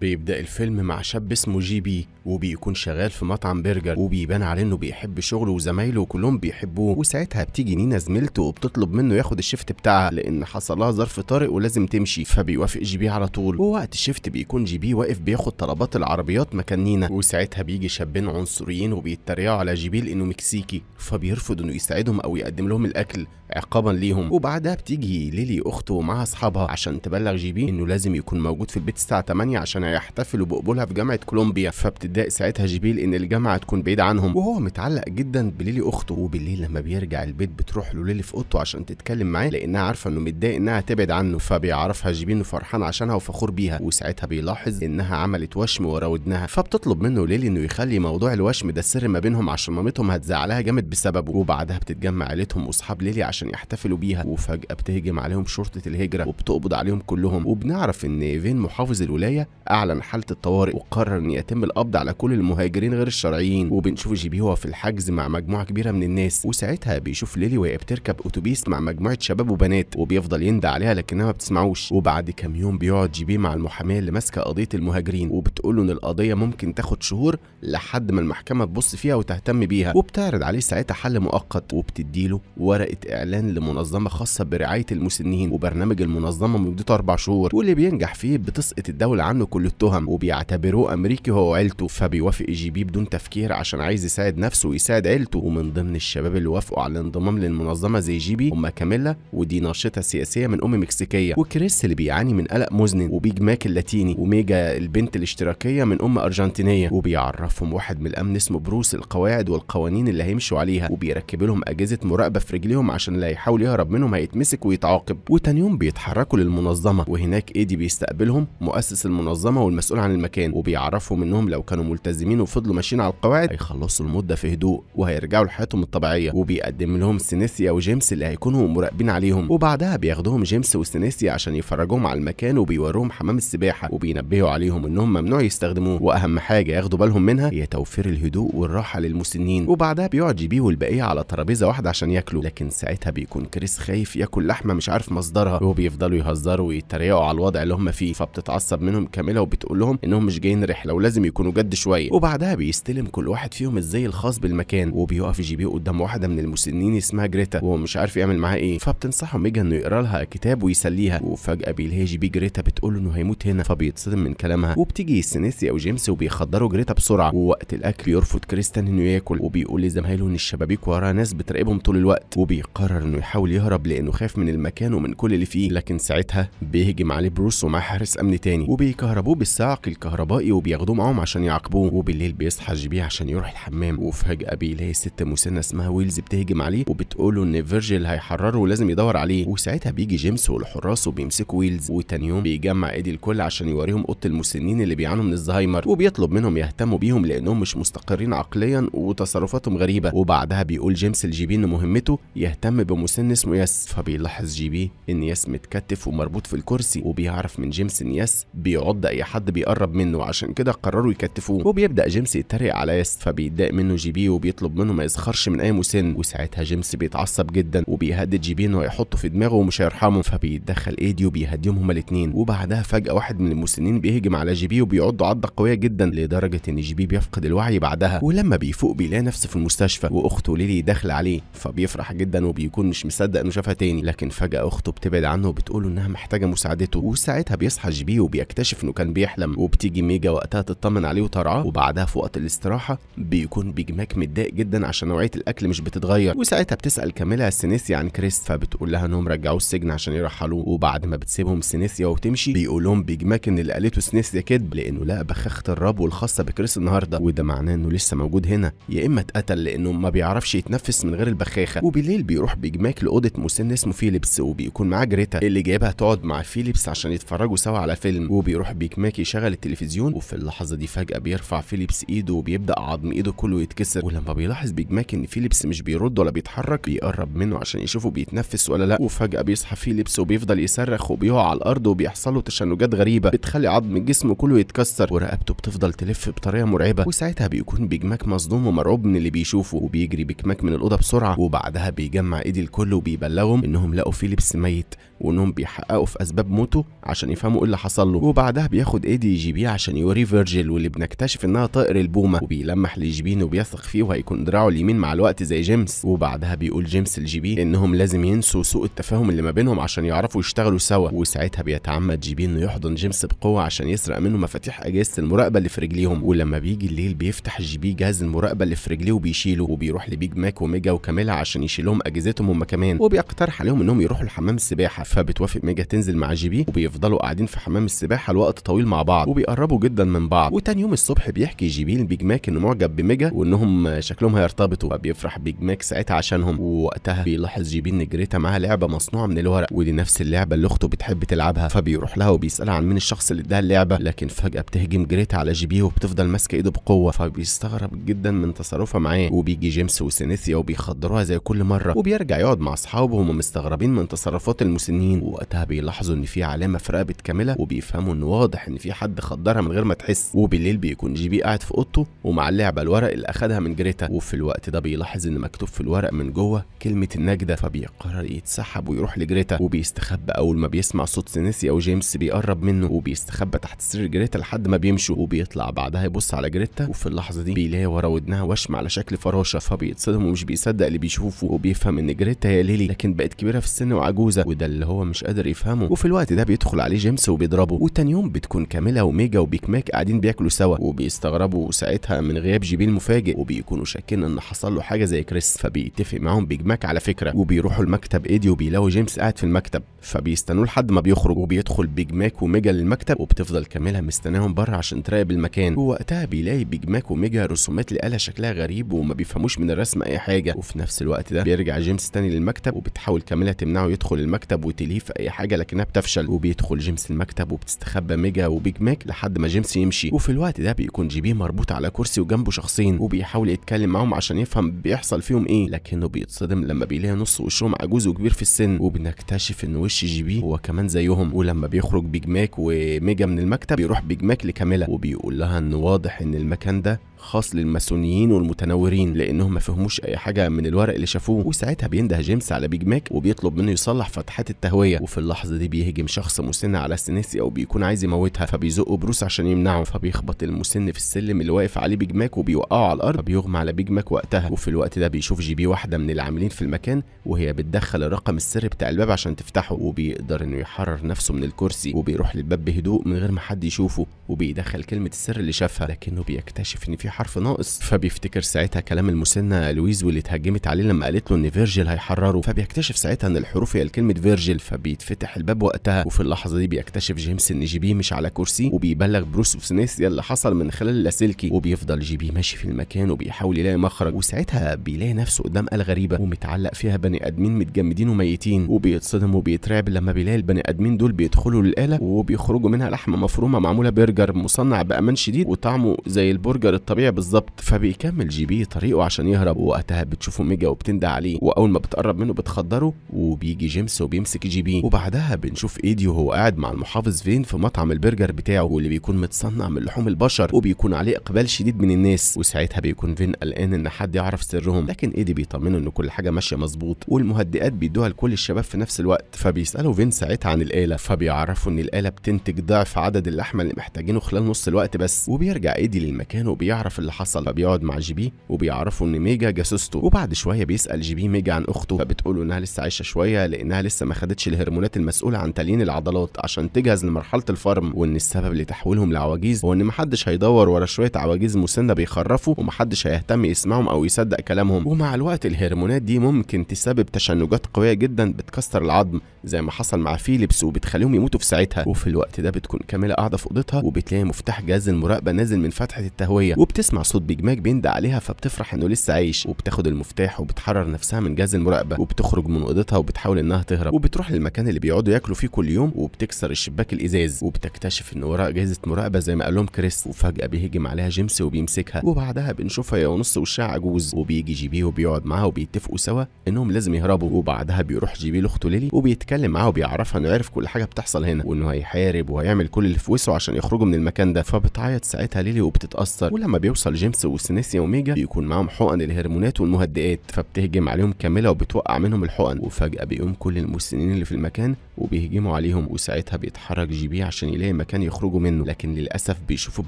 بيبدأ الفيلم مع شاب اسمه جي بي وبيكون شغال في مطعم برجر وبيبان عليه انه بيحب شغله وزمايله وكلهم بيحبوه وساعتها بتيجي نينا زميلته وبتطلب منه ياخد الشيفت بتاعها لان حصل لها ظرف طارئ ولازم تمشي فبيوافق جي بي على طول ووقت الشيفت بيكون جي بي واقف بياخد طلبات العربيات مكان نينا وساعتها بيجي شابين عنصريين وبيتريقوا على جي بي لانه مكسيكي فبيرفض انه يساعدهم او يقدم لهم الاكل عقابا ليهم وبعدها بتيجي ليلي اخته ومعها اصحابها عشان تبلغ جي بي انه لازم يكون موجود في البيت الساعه 8 عشان كان هيحتفل بقبولها في جامعه كولومبيا فبتضايق ساعتها جبيل ان الجامعه تكون بعيده عنهم وهو متعلق جدا بليلي اخته وبالليل لما بيرجع البيت بتروح له ليلي في اوضته عشان تتكلم معاه لانها عارفه انه متضايق انها تبعد عنه فبيعرفها جبيل انه فرحان عشانها وفخور بيها وساعتها بيلاحظ انها عملت وشم ورا ودنها فبتطلب منه ليلي انه يخلي موضوع الوشم ده سر ما بينهم عشان مامتهم هتزعلها جامد بسببه وبعدها بتتجمع عيلتهم واصحاب ليلي عشان يحتفلوا بيها وفجاه بتهجم عليهم شرطه الهجره وبتقبض عليهم كلهم وبنعرف ان فين محافظ الولايه أعلن حالة الطوارئ وقرر أن يتم القبض على كل المهاجرين غير الشرعيين وبنشوف جيبي هو في الحجز مع مجموعة كبيرة من الناس وساعتها بيشوف ليلي وهي بتركب أتوبيس مع مجموعة شباب وبنات وبيفضل يندى عليها لكنها ما بتسمعوش وبعد كام يوم بيقعد جيبي مع المحامية اللي ماسكة قضية المهاجرين وبتقول له إن القضية ممكن تاخد شهور لحد ما المحكمة تبص فيها وتهتم بيها وبتعرض عليه ساعتها حل مؤقت وبتديله ورقة إعلان لمنظمة خاصة برعاية المسنين وبرنامج المنظمة مدته أربع شهور واللي بينجح فيه بتسقط الدولة عنه كل كل التهم وبيعتبروه امريكي هو وعيلته فبيوافق جي بي بدون تفكير عشان عايز يساعد نفسه ويساعد عيلته ومن ضمن الشباب اللي وافقوا على الانضمام للمنظمه زي جي بي هم كاميلا ودي ناشطه سياسيه من ام مكسيكيه وكريس اللي بيعاني من قلق مزنن وبيج ماك اللاتيني وميجا البنت الاشتراكيه من ام ارجنتينيه وبيعرفهم واحد من الامن اسمه بروس القواعد والقوانين اللي هيمشوا عليها وبيركب لهم اجهزه مراقبه في رجليهم عشان اللي هيحاول يهرب منهم هيتمسك ويتعاقب وتاني يوم بيتحركوا للمنظمه وهناك ايدي بيستقبلهم مؤسس المنظمه المنظمه والمسؤول عن المكان وبيعرفهم إنهم لو كانوا ملتزمين وفضلوا ماشيين على القواعد هيخلصوا المدة في هدوء وهيرجعوا لحياتهم الطبيعية وبيقدم لهم سينيسيا وجيمس اللي هيكونوا مراقبين عليهم وبعدها بياخدوهم جيمس وسينيسيا عشان يفرجوهم على المكان وبيوروهم حمام السباحة وبينبهوا عليهم إنهم ممنوع يستخدموه وأهم حاجة ياخدوا بالهم منها هي توفير الهدوء والراحة للمسنين وبعدها بيقعد جيبيه والبقية على ترابيزة واحدة عشان ياكلوا لكن ساعتها بيكون كريس خايف ياكل لحمة مش عارف مصدرها وبيفضلوا يهزروا ويتريقوا على الوضع اللي هم فيه فبتتعصب منهم كاملة وبتقول لهم انهم مش جايين رحله ولازم يكونوا جد شويه وبعدها بيستلم كل واحد فيهم الزي الخاص بالمكان وبيقف جي بي قدام واحده من المسنين اسمها جريتا وهو مش عارف يعمل معاها ايه فبتنصحه ميجا انه يقرا لها كتاب ويسليها وفجاه بيلهي جي بي جريتا بتقول له انه هيموت هنا فبيتصدم من كلامها وبتيجي سينيسيا وجيمس وبيخدروا جريتا بسرعه ووقت الاكل بيرفض كريستيان انه ياكل وبيقول لزمايله ان الشبابيك وراها ناس بتراقبهم طول الوقت وبيقرر انه يحاول يهرب لانه خايف من المكان ومن كل اللي فيه لكن ساعتها بيهجم عليه بروس ومعاه حارس امن تاني وبيكهربوه بيجيبوه بالساعق الكهربائي وبياخدوه معاهم عشان يعاقبوه وبالليل بيصحى جي عشان يروح الحمام وفجأة بيلاقي ست مسنة اسمها ويلز بتهجم عليه وبتقوله ان فيرجيل هيحرره ولازم يدور عليه وساعتها بيجي جيمس والحراس وبيمسكوا ويلز وتاني يوم بيجمع ايدي الكل عشان يوريهم اوضه المسنين اللي بيعانوا من الزهايمر وبيطلب منهم يهتموا بيهم لانهم مش مستقرين عقليا وتصرفاتهم غريبه وبعدها بيقول جيمس لجيبي ان مهمته يهتم بمسن اسمه ياس فبيلاحظ جيبي ان ياس متكتف ومربوط في الكرسي وبيعرف من جيمس ان ياس بيعض اي حد بيقرب منه عشان كده قرروا يكتفوه وبيبدا جيمس يتريق على ياس فبيتضايق منه جي بي وبيطلب منه ما يسخرش من اي مسن وساعتها جيمس بيتعصب جدا وبيهدد جي بي انه هيحطه في دماغه ومش هيرحمه فبيتدخل ايدي وبيهديهم هما الاثنين وبعدها فجاه واحد من المسنين بيهجم على جي بي وبيعض عضه قويه جدا لدرجه ان جي بي بيفقد الوعي بعدها ولما بيفوق بيلاقي نفسه في المستشفى واخته ليلي داخله عليه فبيفرح جدا وبيكون مش مصدق انه شافها تاني لكن فجاه اخته بتبعد عنه وبتقول انها محتاجه مساعدته وساعتها بيصحى جي بي وبيكتشف انه كان بيحلم وبتيجي ميجا وقتها تطمن عليه وترعاه وبعدها في وقت الاستراحه بيكون بيج ماك متضايق جدا عشان نوعيه الاكل مش بتتغير وساعتها بتسال كاميلا السينيسيا عن كريس فبتقول لها انهم رجعوه السجن عشان يرحلوه وبعد ما بتسيبهم سينيسيا وتمشي بيقول لهم بيج ماك ان اللي قالته سينيسيا كذب لانه لقى بخاخه الربو الخاصه بكريس النهارده وده معناه انه لسه موجود هنا يا اما اتقتل لانه ما بيعرفش يتنفس من غير البخاخه وبالليل بيروح بيج ماك لاوضه مسن اسمه فيليبس وبيكون معاه جريتا اللي جايبها تقعد مع فيليبس عشان يتفرجوا سوا على فيلم وبيروح بيج لذلك ماكي شغل التلفزيون وفي اللحظه دي فجاه بيرفع فيليبس ايده وبيبدا عظم ايده كله يتكسر ولما بيلاحظ بيج ماكي ان فيليبس مش بيرد ولا بيتحرك بيقرب منه عشان يشوفه بيتنفس ولا لا وفجاه بيصحى فيليبس وبيفضل يصرخ وبيقع على الارض وبيحصل له تشنجات غريبه بتخلي عظم جسمه كله يتكسر ورقبته بتفضل تلف بطريقه مرعبه وساعتها بيكون بيج ماك مصدوم ومرعوب من اللي بيشوفه وبيجري بيج ماك من الاوضه بسرعه وبعدها بيجمع ايدي الكل وبيبلغهم انهم لقوا فيليبس ميت وانهم بيحققوا في اسباب موته عشان يفهموا ايه اللي حصل له وبعدها بي بياخد ايدي جي بي عشان يوريه فيرجل واللي بنكتشف انها طائر البومه وبيلمح لجي انه وبيثق فيه وهيكون دراعه اليمين مع الوقت زي جيمس وبعدها بيقول جيمس لجي بي انهم لازم ينسوا سوء التفاهم اللي ما بينهم عشان يعرفوا يشتغلوا سوا وساعتها بيتعمد جي بي انه يحضن جيمس بقوه عشان يسرق منه مفاتيح اجهزه المراقبه اللي في رجليهم ولما بيجي الليل بيفتح جي بي جهاز المراقبه اللي في رجليه وبيشيله وبيروح لبيج ماك وميجا وكاميلا عشان يشيلهم اجهزتهم هم كمان وبيقترح عليهم انهم يروحوا لحمام السباحه فبتوافق ميجا تنزل مع بي وبيفضلوا قاعدين في حمام السباحه لوقت طويل طويل مع بعض وبيقربوا جدا من بعض وتاني يوم الصبح بيحكي جيميل بيج ماك انه معجب بميجا وانهم شكلهم هيرتبطوا فبيفرح بيج ماك ساعتها عشانهم ووقتها بيلاحظ جيميل ان جريتا معاها لعبه مصنوعه من الورق ودي نفس اللعبه اللي اخته بتحب تلعبها فبيروح لها وبيسالها عن مين الشخص اللي اداها اللعبه لكن فجاه بتهجم جريتا على جيبي وبتفضل ماسكه ايده بقوه فبيستغرب جدا من تصرفها معاه وبيجي جيمس وسينيثيا وبيخدروها زي كل مره وبيرجع يقعد مع اصحابه وهم مستغربين من تصرفات المسنين ووقتها بيلاحظوا ان في علامه في رقبه كامله وبيفهموا ان واضح واضح ان في حد خدرها من غير ما تحس وبالليل بيكون جي بي قاعد في اوضته ومع اللعبه الورق اللي اخدها من جريتا وفي الوقت ده بيلاحظ ان مكتوب في الورق من جوه كلمه النجده فبيقرر يتسحب ويروح لجريتا وبيستخبى اول ما بيسمع صوت سينيسي او جيمس بيقرب منه وبيستخبى تحت سرير جريتا لحد ما بيمشوا وبيطلع بعدها يبص على جريتا وفي اللحظه دي بيلاقي ورا ودنها وشم على شكل فراشه فبيتصدم ومش بيصدق اللي بيشوفه وبيفهم ان جريتا هي ليلي لكن بقت كبيره في السن وعجوزه وده اللي هو مش قادر يفهمه وفي الوقت ده بيدخل عليه جيمس وبيضربه وتاني يوم بتكون بيكون كاميلا وميجا وبيك ماك قاعدين بياكلوا سوا وبيستغربوا ساعتها من غياب جيبيه المفاجئ وبيكونوا شاكين ان حصل له حاجه زي كريس فبيتفق معاهم بيج ماك على فكره وبيروحوا المكتب ايدي وبيلاقوا جيمس قاعد في المكتب فبيستنوه لحد ما بيخرج وبيدخل بيج ماك وميجا للمكتب وبتفضل كاميلا مستناهم بره عشان تراقب المكان ووقتها بيلاقي بيج ماك وميجا رسومات لآلة شكلها غريب وما بيفهموش من الرسم اي حاجه وفي نفس الوقت ده بيرجع جيمس تاني للمكتب وبتحاول كاميلا تمنعه يدخل المكتب وتليف في اي حاجه لكنها بتفشل وبيدخل جيمس المكتب وبتستخبى ميجا بيتزا وبيج ماك لحد ما جيمس يمشي وفي الوقت ده بيكون جي بي مربوط على كرسي وجنبه شخصين وبيحاول يتكلم معاهم عشان يفهم بيحصل فيهم ايه لكنه بيتصدم لما بيلاقي نص وشهم عجوز وكبير في السن وبنكتشف ان وش جي بي هو كمان زيهم ولما بيخرج بيج ماك وميجا من المكتب بيروح بيج ماك لكاميلا وبيقول لها ان واضح ان المكان ده خاص للماسونيين والمتنورين لانهم ما فهموش اي حاجه من الورق اللي شافوه وساعتها بينده جيمس على بيج ماك وبيطلب منه يصلح فتحات التهويه وفي اللحظه دي بيهجم شخص مسن على سنسي او بيكون عايز يموتها فبيزقه بروس عشان يمنعه فبيخبط المسن في السلم اللي واقف عليه بيج ماك وبيوقعه على الارض فبيغمى على بيج ماك وقتها وفي الوقت ده بيشوف جي بي واحده من العاملين في المكان وهي بتدخل الرقم السري بتاع الباب عشان تفتحه وبيقدر انه يحرر نفسه من الكرسي وبيروح للباب بهدوء من غير ما حد يشوفه وبيدخل كلمه السر اللي شافها لكنه بيكتشف ان في حرف ناقص فبيفتكر ساعتها كلام المسنه لويز واللي اتهجمت عليه لما قالت له ان فيرجيل هيحرره فبيكتشف ساعتها ان الحروف هي كلمه فيرجيل فبيتفتح الباب وقتها وفي اللحظه دي بيكتشف جيمس ان جي بي مش على كرسي وبيبلغ بروس وسنيس اللي حصل من خلال اللاسلكي وبيفضل جي بي ماشي في المكان وبيحاول يلاقي مخرج وساعتها بيلاقي نفسه قدام آلة غريبه ومتعلق فيها بني ادمين متجمدين وميتين وبيتصدم وبيترعب لما بيلاقي البني ادمين دول بيدخلوا للاله وبيخرجوا منها لحمه مفرومه معموله برجر مصنع بامان شديد وطعمه زي البرجر الطبيعي العربيه بالظبط فبيكمل جي بي طريقه عشان يهرب وقتها بتشوفه ميجا وبتندى عليه واول ما بتقرب منه بتخدره وبيجي جيمس وبيمسك جي بي وبعدها بنشوف ايدي وهو قاعد مع المحافظ فين في مطعم البرجر بتاعه واللي بيكون متصنع من لحوم البشر وبيكون عليه اقبال شديد من الناس وساعتها بيكون فين قلقان ان حد يعرف سرهم لكن ايدي بيطمنه ان كل حاجه ماشيه مظبوط والمهدئات بيدوها لكل الشباب في نفس الوقت فبيسالوا فين ساعتها عن الاله فبيعرفوا ان الاله بتنتج ضعف عدد اللحمه اللي محتاجينه خلال نص الوقت بس وبيرجع ايدي للمكان وبيعرف بيعرف اللي حصل فبيقعد مع جي بي وبيعرفوا ان ميجا جاسوسته وبعد شويه بيسال جي بي ميجا عن اخته فبتقوله انها لسه عايشه شويه لانها لسه ما خدتش الهرمونات المسؤوله عن تليين العضلات عشان تجهز لمرحله الفرم وان السبب لتحويلهم لعواجيز هو ان محدش هيدور ورا شويه عواجيز مسنه بيخرفوا ومحدش هيهتم يسمعهم او يصدق كلامهم ومع الوقت الهرمونات دي ممكن تسبب تشنجات قويه جدا بتكسر العظم زي ما حصل مع فيليبس وبتخليهم يموتوا في ساعتها وفي الوقت ده بتكون كاميلا قاعده في اوضتها وبتلاقي مفتاح جهاز المراقبه نازل من فتحه التهويه وبتسمع صوت بيج ماك بيندق عليها فبتفرح انه لسه عايش وبتاخد المفتاح وبتحرر نفسها من جهاز المراقبه وبتخرج من اوضتها وبتحاول انها تهرب وبتروح للمكان اللي بيقعدوا ياكلوا فيه كل يوم وبتكسر الشباك الازاز وبتكتشف ان وراء جهاز مراقبه زي ما قال لهم كريس وفجاه بيهجم عليها جيمس وبيمسكها وبعدها بنشوفها يا ونص وشها عجوز وبيجي جي بي وبيقعد معاها وبيتفقوا سوا انهم لازم يهربوا وبعدها بيروح جي بي لاخته ليلي وبيتكلم معاها وبيعرفها انه عارف كل حاجه بتحصل هنا وانه هيحارب وهيعمل كل اللي في وسعه عشان يخرجوا من المكان ده فبتعيط ساعتها ليلي وبتتاثر ولما بيوصل جيمس وسنيسي وميجا بيكون معاهم حقن الهرمونات والمهدئات فبتهجم عليهم كامله وبتوقع منهم الحقن وفجاه بيقوم كل المسنين اللي في المكان وبيهجموا عليهم وساعتها بيتحرك جي بي عشان يلاقي مكان يخرجوا منه لكن للاسف بيشوفوا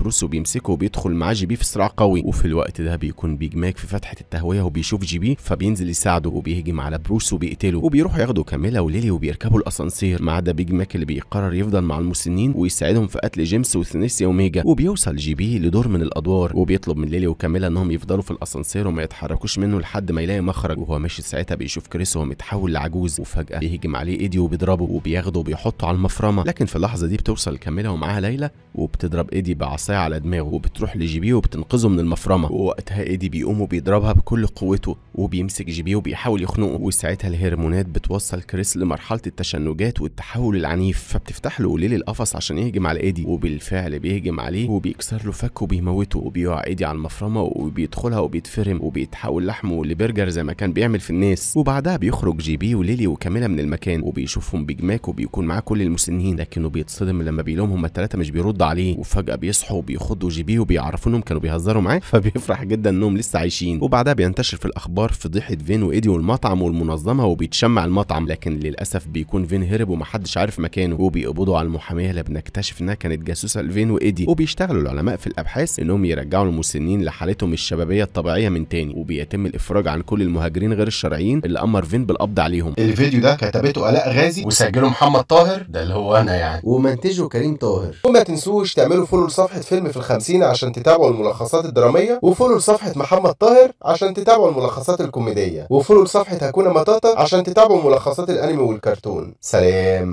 بروس وبيمسكه وبيدخل معاه جي بي في صراع قوي وفي الوقت ده بيكون بيج ماك في فتحه التهويه وبيشوف جي بي فبينزل يساعده وبيهجم على بروس وبيقتله وبيروحوا ياخدوا كاميلا وليلي وبيركبوا الاسانسير ما عدا بيج ماك اللي بيقرر يفضل مع المسنين ويساعدهم في قتل جيمس وثنيسيا وميجا وبيوصل جي بي لدور من الادوار وبيطلب من ليلي وكاميلا انهم يفضلوا في الاسانسير وما يتحركوش منه لحد ما يلاقي مخرج وهو ماشي ساعتها بيشوف كريس وهو متحول لعجوز وفجاه بيهجم عليه ايدي وبيضربه وبياخده وبيحطه على المفرمه لكن في اللحظه دي بتوصل كاميلا ومعاها ليلى وبتضرب ايدي بعصايه على دماغه وبتروح لجيبيه وبتنقذه من المفرمه ووقتها ايدي بيقوم وبيضربها بكل قوته وبيمسك جيبيه وبيحاول يخنقه وساعتها الهرمونات بتوصل كريس لمرحله التشنجات والتحول العنيف فبتفتح له ليل القفص عشان يهجم على ايدي وبالفعل بيهجم عليه وبيكسر له فكه وبيموته وبيقع ايدي على المفرمه وبيدخلها وبيتفرم وبيتحول لحمه لبرجر زي ما كان بيعمل في الناس وبعدها بيخرج جيبي وليلي وكاميلا من المكان وبيشوفهم بجماك وبيكون معاه كل المسنين لكنه بيتصدم لما بيلوم هما الثلاثه مش بيرد عليه وفجاه بيصحوا وبيخضوا جيبي وبيعرفوا انهم كانوا بيهزروا معاه فبيفرح جدا انهم لسه عايشين وبعدها بينتشر في الاخبار اخبار فضيحه فين وايدي والمطعم والمنظمه وبيتشمع المطعم لكن للاسف بيكون فين هرب ومحدش عارف مكانه وبيقبضوا على المحاميه اللي بنكتشف انها كانت جاسوسه لفين وايدي وبيشتغلوا العلماء في الابحاث انهم يرجعوا المسنين لحالتهم الشبابيه الطبيعيه من تاني وبيتم الافراج عن كل المهاجرين غير الشرعيين اللي امر فين بالقبض عليهم الفيديو ده كتبته الاء غازي وسجله محمد طاهر ده اللي هو انا يعني ومنتجه كريم طاهر وما تنسوش تعملوا فولو لصفحه فيلم في الخمسين عشان تتابعوا الملخصات الدراميه وفولو لصفحه محمد طاهر عشان تتابعوا الملخصات الملخصات الكوميدية وفولو لصفحة هاكونا مطاطا عشان تتابعوا ملخصات الأنمي والكرتون سلام